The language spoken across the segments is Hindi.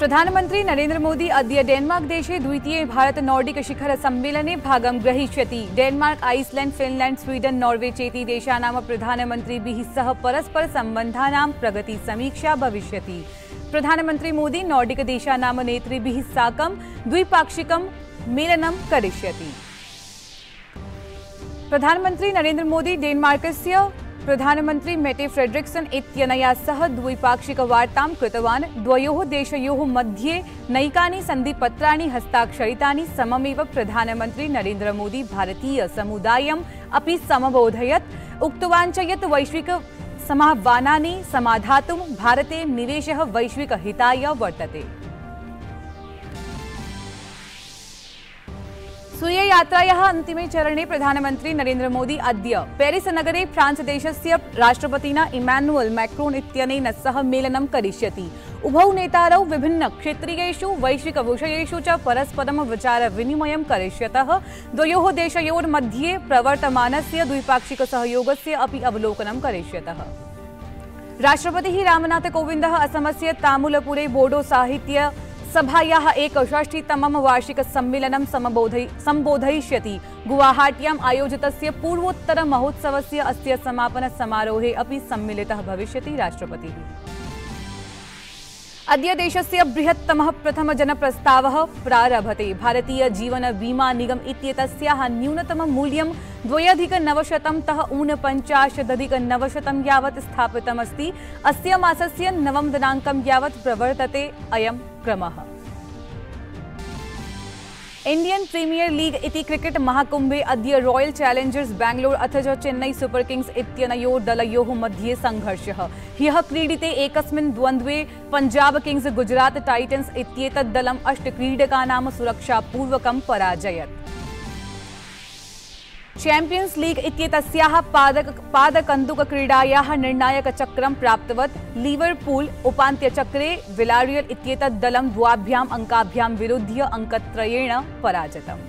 प्रधानमंत्री नरेन्द्र मोदी अद डेन्मार्क देशे द्वितीय भारत नॉर्डिक शिखर सम्मेलने भाग ग्रहीष्यति Denmark Iceland Finland Sweden Norway चेती देशा प्रधानमंत्री सह परस्पर संबंधा प्रगति समीक्षा भविष्य प्रधानमंत्री मोदी नॉर्डिक देशा नेतृभ साक द्विपाक्षिक मेलन क्यति प्रधानमंत्री नरेन्द्र मोदी डेन्मार्क प्रधानमंत्री मेटे फ्रेडरिक्सन इत्यनया सह द्वैपाक्षिकवार्तां कृतवान् द्वयोः देशयोः मध्ये नैकानि सन्धिपत्राणि हस्ताक्षरितानि सममेव मोदी भारतीय भारतीयसमुदायम् अपि समबोधयत् उक्तवान् च यत् वैश्विक समाह्वानानि समाधातुं भारते निवेशः हिताय वर्तते यात्रा अंतिम चरणे नरेन्द्र मोदी अद पेरिस नगरे फ्रांस देश से राष्ट्रपति इमानुअल मैक्रोन इतन सह मेलन क्य उभौ परस्पर विचार विनम च परस्परं विचारविनिमयं करिष्यतः द्वयोः सहयोग से अवलोकन क्य राष्ट्रपति रामनाथ कोविंद असम से तामुलपुरे बोडो साहित्य लोकसभायाः एकषष्टितमं वार्षिकसम्मेलनं सम्बोधय सम्बोधयिष्यति गुवाहाट्याम् आयोजितस्य पूर्वोत्तरमहोत्सवस्य अस्य समापनसमारोहे अपि सम्मिलितः भविष्यति राष्ट्रपतिः बृहत्तम प्रथम जन प्रस्ताव प्रारभते बीमा निगम इत्येतस्याः नवशत द्वयधिकनवशतं नवशत ऊनपञ्चाशदधिकनवशतं स्थापित स्थापितमस्ति अस्य मासस्य नवम दिनाक यवत प्रवर्तते अयम क्रम इंडियन प्रीमियर लीग इति क्रिकेट महाकुंभे अद रॉयल चैलेंजर्स बैंग्लोर अथ च चेन्नई सुपर किंग्स इतनो दलो मध्ये संघर्ष ह्य क्रीडिते एक द्वन्द्वे पंजाब किंग्स गुजरात टाइटन्स अष्ट क्रीडकाना सुरक्षापूर्वक पराजयत लीग लीग् इत्येतस्याः पादक पादकन्दुकक्रीडायाः निर्णायकचक्रं प्राप्तवत् लीवर्पूल् उपान्त्यचक्रे विलारियल् इत्येतत् दलं द्वाभ्याम् अङ्काभ्यां विरुध्य अङ्कत्रयेण पराजितम्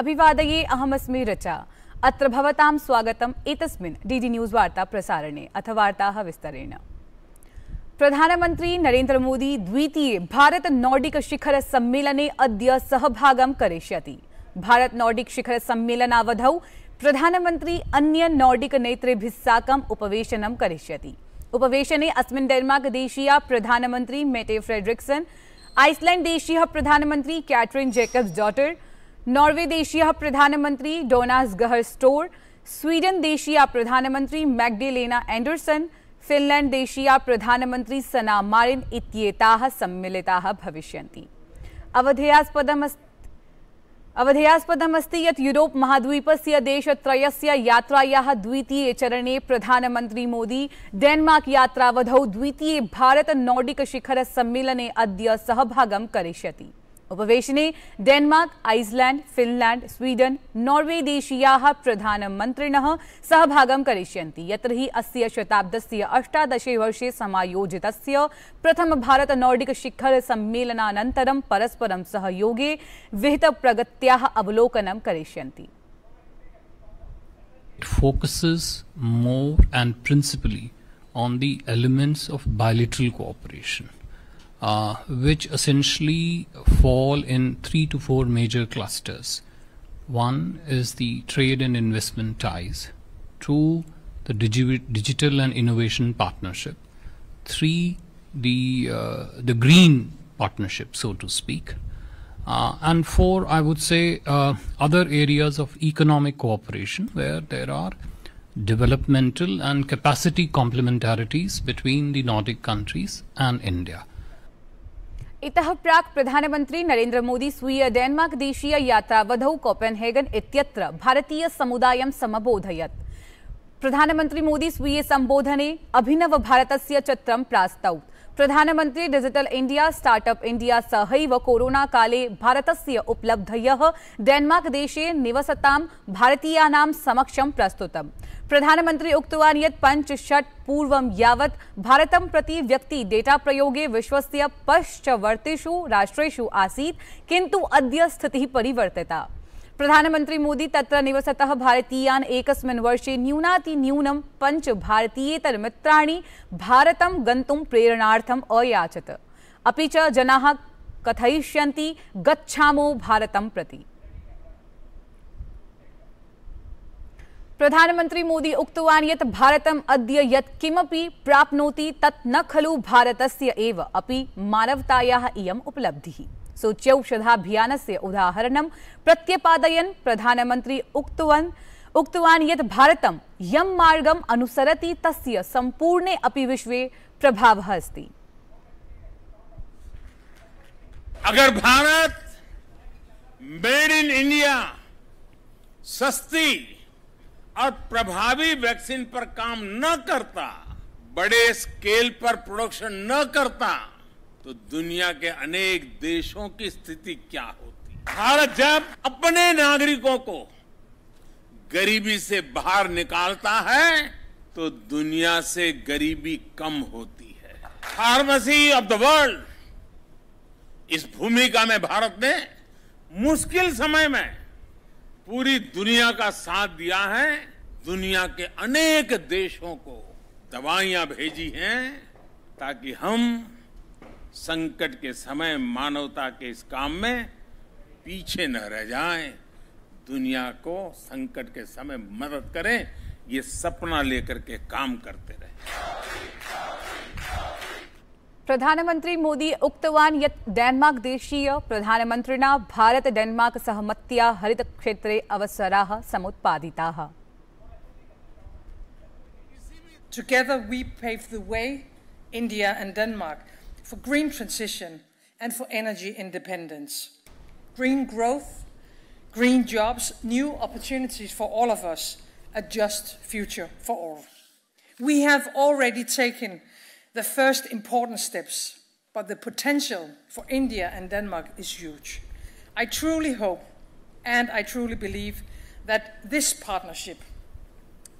अभिवादये अहमस्मि रचा अत्र भवतां स्वागतम् एतस्मिन् डी डी वार्ता प्रसारणे अथ वार्ताः विस्तरेण प्रधानमंत्री नरेन्द्र मोदी द्वितीय भारत नॉर्डिक शिखर सम्मेलने अद सहभागम करिष्यति भारत नॉर्डिक शिखर सम्मेलनावध प्रधानमंत्री अन्य नॉर्डिक नेतृभिस्साकम उपवेशन करिष्यति उपवेशने अस्मिन् डेनमार्क देशीय प्रधानमंत्री मेटे फ्रेडरिक्सन आइसलैंड देशीय प्रधानमंत्री कैटरीन जेकब्स डॉटर नॉर्वे देशीय प्रधानमंत्री डोनास गहर स्टोर स्वीडन देशीय प्रधानमंत्री मैग्डेलेना एंडरसन फिनलैंड देशीया प्रधानमंत्री सना मारिन सम्मिलिता भविष्य अवधेयास्पदमस्ति यत् यूरोप महाद्वीपस्य देशत्रयस्य यात्रायाः द्वितीये चरणे प्रधानमन्त्री मोदी डेन्मार्क यात्रावधौ द्वितीये भारत नॉर्डिक शिखर सम्मेलने अद्य सहभागं करिष्यति उपवेशने Denmark Iceland Finland Sweden Norway देशीयाः प्रधानमन्त्रिणः सहभाग करिष्यन्ति यत्र हि अष्टादशे वर्षे सामोजित प्रथम भारत नॉर्डिक शिखर सम्मेलनानन्तरं परस्पर सहयोगे विहित विहितप्रगत्याः अवलोकन क्य It focuses more and principally on the elements of bilateral cooperation. uh, which essentially fall in three to four major clusters. One is the trade and investment ties. Two, the digi digital and innovation partnership. Three, the uh, the green partnership, so to speak. Uh, and four, I would say, uh, other areas of economic cooperation where there are developmental and capacity complementarities between the Nordic countries and India. इत प्राक् नरेन्द्र मोदी स्वीय डेन्मार्क् देशीय वधौ कोपेन्हेगन् इत्यत्र समुदाय समबोधयत प्रधानमंत्री मोदी संबोधने अभिनव अभिनवभारतस्य चित्रं प्रास्तौत प्रधानमंत्री डिजिटल इंडिया स्टार्टअप इंडिया सहैव भारत से उपलब्धय डेन्मार्क देशे निवसता भारतीयाना समक्ष प्रस्तुतम् प्रधानमंत्री उक्तवान् यत् पञ्चषट् पूर्व यावत् भारत प्रति व्यक्ति डेटा प्रयोगे विश्व पश्चवर्तिषु राष्ट्रेशु आसी किंतु अद्य स्थित परिवर्तिता प्रधानमंत्री मोदी तत्र निवसत भारतीयान एक वर्षे पंच भारतीयतर भारतीयेतरमित्राणि भारत गंत प्रेरणा अयाचत अभी च जनाः कथयिष्यन्ति गच्छामो प्रति प्रधानमंत्री मोदी उक्तवान ये भारतम् अद्य यत् किमपि प्राप्नोति तत् न खलु भारतस्य एव अपि मानवतायाः इयम् उपलब्धिः से उदाहरण प्रत्यपादयन् प्रधानमंत्री उक्तवन उक्तवान यत भारत यं मार्गम अनुसरति तस्य सम्पूर्णे अपि विश्वे प्रभाव अस्ति अगर भारत मेड इन इंडिया सस्ती और प्रभावी वैक्सीन पर काम न करता बड़े स्केल पर प्रोडक्शन न करता तो दुनिया के अनेक देशों की स्थिति क्या होती भारत जब अपने नागरिकों को गरीबी से बाहर निकालता है तो दुनिया से गरीबी कम होती है फार्मेसी ऑफ द वर्ल्ड इस भूमिका में भारत ने मुश्किल समय में पूरी दुनिया का साथ दिया है दुनिया के अनेक देशों को दवाइयां भेजी हैं ताकि हम संकट के समय मानवता के इस काम में पीछे न रह जाएं दुनिया को संकट के समय मदद करें ये सपना लेकर के काम करते रहे प्रधानमंत्री मोदी उक्तवान यत डेनमार्क देशीय प्रधानमंत्री भारत डेनमार्क सहमतिया हरित क्षेत्र अवसरा समुत्पादिता Together we pave the way, India and Denmark. for green transition and for energy independence. Green growth, green jobs, new opportunities for all of us, a just future for all. We have already taken the first important steps, but the potential for India and Denmark is huge. I truly hope and I truly believe that this partnership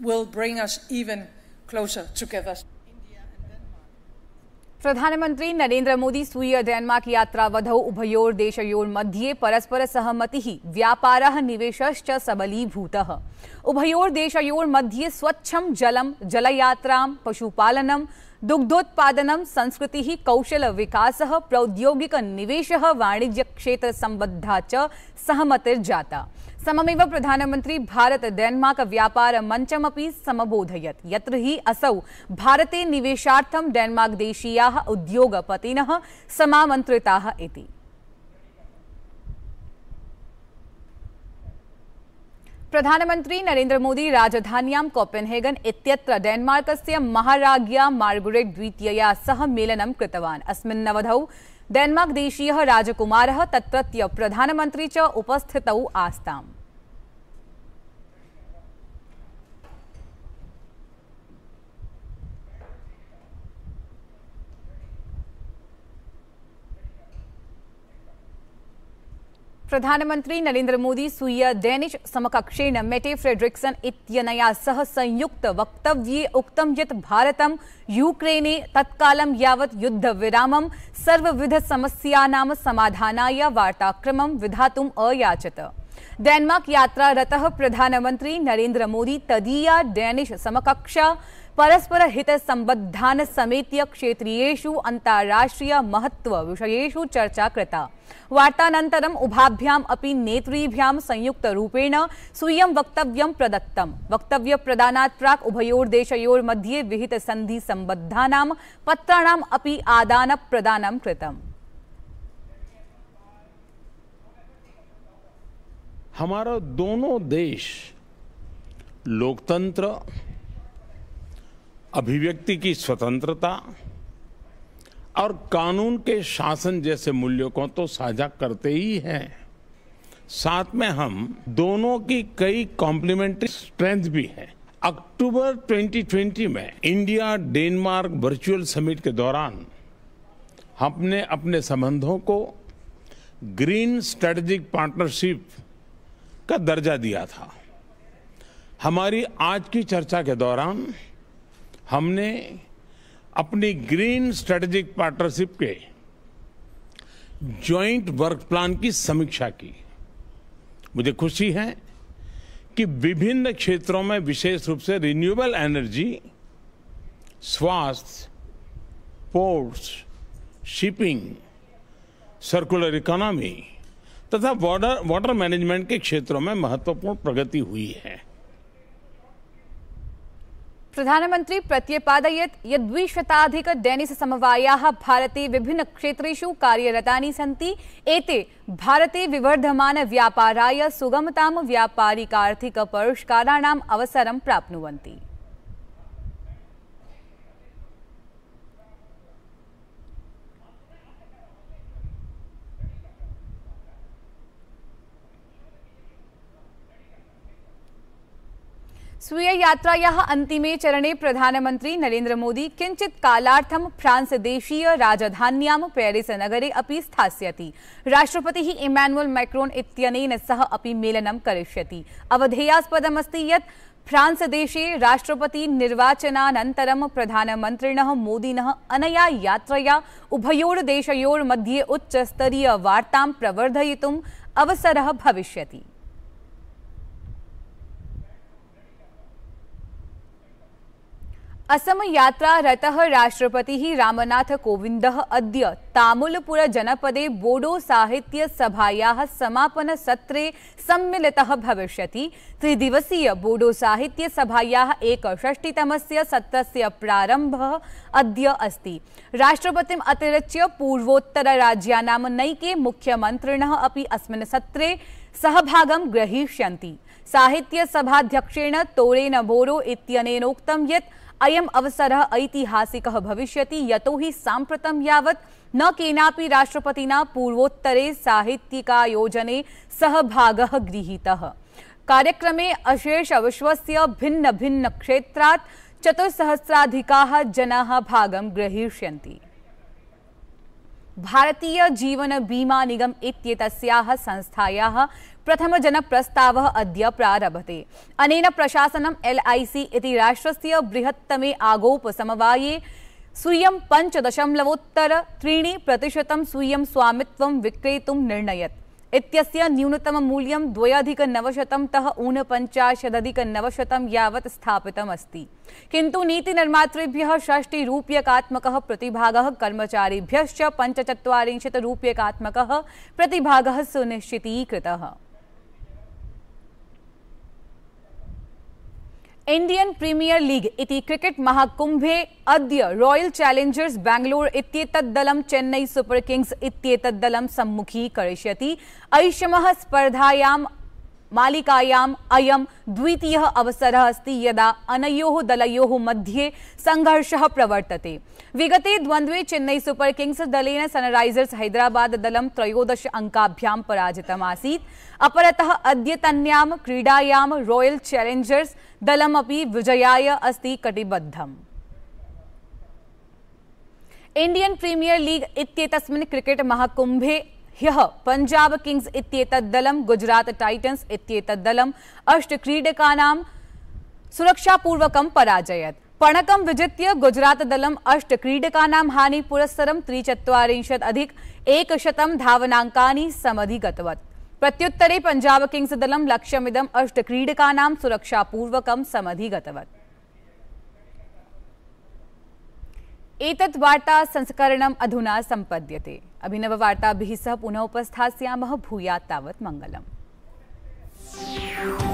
will bring us even closer together. प्रधानमंत्री मोदी પ્રધાનમંત્રી डेनमार्क यात्रा वधौ યાત્રાવધૌ ઉભયોર मध्ये परस्पर सहमति व्यापार निवेश सबलीभूत निवेशश्च सबलीभूतः मध्ये स्वच्छं जलम जलयात्रा पशुपालनम दुग्धोत्पादनं संस्कृतिः कौशलविकासः प्रौद्योगिकनिवेशः वाणिज्यक्षेत्रसम्बद्धा च सहमतिर्जाता सममेव प्रधानमंत्री भारत डेन्मार्क व्यापार मंचम समबोधयत् यत्र हि असौ भारते निवेशा डेन्मार्क देशीयाः उद्योगपतिनः प्रधानमंत्री नरेंद्र मोदी രാജധാന്യാം कोपेनहेगन् इत्यत्र डेन्मार्कस्य महाराज्ञा मार्गरेट् द्वितीयया सह मेलनं कृतवान् अस्मिन् अवधौ डेन्मार्क् देशीयः राजकुमारः तत्रत्य प्रधानमन्त्री च उपस्थितौ आस्ताम् प्रधानमंत्री नरेन्द्र मोदी स्वीय डेनिश समकक्षेण मेटे फ्रेडरिक्सन इत्यनया सह संयुक्तवक्तव्ये उक्तं यत् भारत यूक्रेने तत्कालं यावत् युद्धविरामं सर्वविधसमस्यानां समाधानाय वार्ताक्रमं विधा अयाचत डेन्मार्क प्रधानमंत्री नरेन्द्र मोदी तदीया डेनिश समकक्षा परस्पर हित संबद्धान समेत क्षेत्रीयु अंताराष्ट्रीय महत्व विषय चर्चा कृता वार्तानन्तरम् उभाभ्याम् अपि नेतृभ्यां संयुक्तरूपेण स्वीयं प्रदत्त वक्तव्य वक्तव्यप्रदानात् प्राक् उभयोर्देशयोर्मध्ये विहितसन्धिसम्बद्धानां पत्राणाम् अपि प्रदान कृतम् हमारा दोनों देश लोकतंत्र अभिव्यक्ति की स्वतंत्रता और कानून के शासन जैसे मूल्यों को तो साझा करते ही हैं साथ में हम दोनों की कई कॉम्प्लीमेंट्री स्ट्रेंथ भी है अक्टूबर 2020 में इंडिया डेनमार्क वर्चुअल समिट के दौरान हमने अपने संबंधों को ग्रीन स्ट्रेटजिक पार्टनरशिप का दर्जा दिया था हमारी आज की चर्चा के दौरान हमने अपनी ग्रीन स्ट्रेटेजिक पार्टनरशिप के ज्वाइंट वर्क प्लान की समीक्षा की मुझे खुशी है कि विभिन्न क्षेत्रों में विशेष रूप से रिन्यूएबल एनर्जी स्वास्थ्य पोर्ट्स शिपिंग सर्कुलर इकोनॉमी तथा वाटर वाटर मैनेजमेंट के क्षेत्रों में महत्वपूर्ण प्रगति हुई है प्रधानमन्त्री प्रत्यपादयत् यद्विशताधिकडेनिससमवायाः भारते सी कार्यरतानि सन्ति एते भारते विवर्धमानव्यापाराय सुगमतां व्यापारिकार्थिकपरिष्काराणाम् अवसरं प्राप्नुवन्ति स्वीय यात्रायाः चरण प्रधानमंत्री नरेन्द्र मोदी किंचित काला फ्रांस देशीय राजधानिया पेरिस नगरे अपि स्थास्यति राष्ट्रपति इमैनुअल मैक्रोन इतन सह अपि मेलन करिष्यति अवधेयास्पदमस्त ये फ्रांस देशे राष्ट्रपति निर्वाचनानन्तरं प्रधानमन्त्रिणः मोदिनः अनया यात्रया स्तरीय वार्ता प्रवर्धय अवसर भविष्यति असम यात्रा असमयात्रा रतः राष्ट्रपतिः रामनाथकोविन्दः अद्य सभाया समापन सत्रे सम्मिलितः भविष्यति त्रिदिवसीय बोडो साहित्य सभाया एक बोडोसाहित्यसभायाः सत्र सत्रस्य प्रारम्भः अद्य अस्ति अतिरच्य पूर्वोत्तर पूर्वोत्तरराज्यानां नैके मुख्यमंत्रिण अपि अस्मिन् सत्रे सहभागं ग्रहीष्यन्ति सभाध्यक्षेण तोरेन बोरो इत्यनेनोक्तं यत् अयम अवसर ऐतिहासिक भविष्य यतो यवत न केनापि राष्ट्रपति पूर्वोत्तरे साहित्यिकायोजने सहभाग गृहीतः कार्यक्रम अशेष भिन्न क्षेत्र चतुस्सहस्राधिकाः जना भाग ग्रहीष्यन्ति भारतीय जीवन बीमा निगम इत्येतस्याः प्रथमजन प्रस्ताव अद्य प्रारभते अनेन एल आई सी राष्ट्रीय बृहत्तमे आगोप समवाये स्वीयं पञ्चदशमलवोत्तर त्रीणि प्रतिशतं स्वीयं स्वामित्वं विक्रेतुं निर्णयत् इत्यस्य न्यूनतममूल्यं द्वयधिकनवशतं तः ऊनपञ्चाशदधिकनवशतं यावत् स्थापितमस्ति किन्तु नीतिनिर्मातृभ्यः षष्टिरूप्यकात्मकः प्रतिभाग कर्मचारिभ्यश्च पञ्चचत्वारिंशत् रूप्यकात्मकः प्रतिभाग सुनिश्चित इंडियन प्रीमियर लीग इति क्रिकेट महाकुंभे अद्य रायल् दलम चेन्नई सुपर किंग्स सुपर् दलम सम्मुखी करिष्यति ऐषमः स्पर्धायाम मलिकायां अय द्वित अवसर अस्त यदा अनयो दलो मध्ये संघर्ष प्रवर्तते विगते द्वंद्व चेन्नई सुपर किंग्स दल सनराइजर्स हैदराबाद दल त्रयोदश अंकाभ्या पराजित आसी अपरत अद्यतनिया क्रीडायां रॉयल चैलेंजर्स दलम विजयाय अस्त कटिबद्ध इंडियन प्रीमियर लीग इतस्ट क्रिकेट महाकुंभे ह्यः पंजाब किंग्स इत्येतद्दलं गुजरात टाइटन्स अष्ट अष्टक्रीडकानां सुरक्षापूर्वकं पराजयत् पणकं विजित्य क्रीडकानां हानि हानिपुरस्सरं त्रिचत्वारिंशत् अधिक एकशतं धावनांकानि समधिगतवत् प्रत्युत्तरे पंजाब किंग्स दलं अष्ट क्रीडकानां सुरक्षापूर्वकं समधिगतवत् एतत् वार्ता संस्करणम् अधुना सम्पद्यते अभिनव वार्ता भी सह पुनः उपस्थास्यामः भूयात् तावत् मङ्गलम्